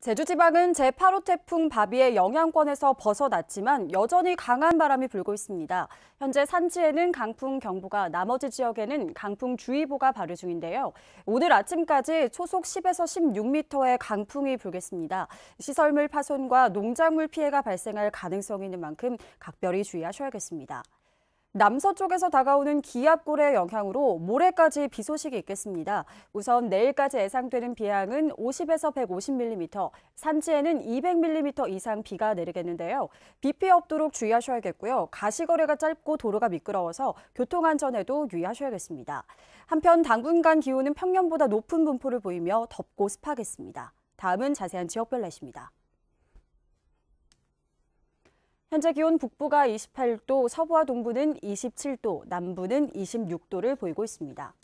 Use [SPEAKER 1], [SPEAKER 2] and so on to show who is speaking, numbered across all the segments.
[SPEAKER 1] 제주지방은 제8호 태풍 바비의 영향권에서 벗어났지만 여전히 강한 바람이 불고 있습니다. 현재 산지에는 강풍 경보가 나머지 지역에는 강풍 주의보가 발효 중인데요. 오늘 아침까지 초속 10에서 16m의 강풍이 불겠습니다. 시설물 파손과 농작물 피해가 발생할 가능성이 있는 만큼 각별히 주의하셔야겠습니다. 남서쪽에서 다가오는 기압골의 영향으로 모레까지 비 소식이 있겠습니다. 우선 내일까지 예상되는 비양은 50에서 150mm, 산지에는 200mm 이상 비가 내리겠는데요. 비 피해 없도록 주의하셔야겠고요. 가시거리가 짧고 도로가 미끄러워서 교통안전에도 유의하셔야겠습니다. 한편 당분간 기온은 평년보다 높은 분포를 보이며 덥고 습하겠습니다. 다음은 자세한 지역별 날씨입니다. 현재 기온 북부가 28도, 서부와 동부는 27도, 남부는 26도를 보이고 있습니다.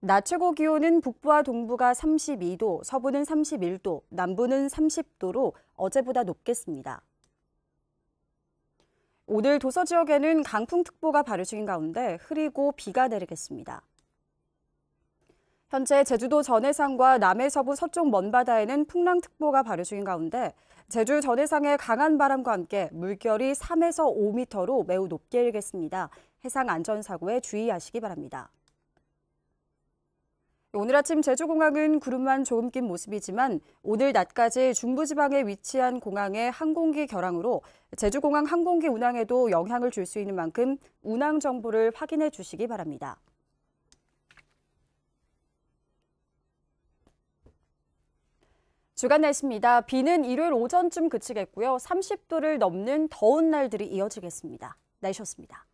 [SPEAKER 1] 낮 최고 기온은 북부와 동부가 32도, 서부는 31도, 남부는 30도로 어제보다 높겠습니다. 오늘 도서 지역에는 강풍특보가 발효 중인 가운데 흐리고 비가 내리겠습니다. 현재 제주도 전해상과 남해서부 서쪽 먼바다에는 풍랑특보가 발효 중인 가운데 제주 전해상의 강한 바람과 함께 물결이 3에서 5미터로 매우 높게 일겠습니다. 해상 안전사고에 주의하시기 바랍니다. 오늘 아침 제주공항은 구름만 조금 낀 모습이지만 오늘 낮까지 중부지방에 위치한 공항의 항공기 결항으로 제주공항 항공기 운항에도 영향을 줄 수 있는 만큼 운항 정보를 확인해 주시기 바랍니다. 주간 날씨입니다. 비는 일요일 오전쯤 그치겠고요. 30도를 넘는 더운 날들이 이어지겠습니다. 날씨였습니다.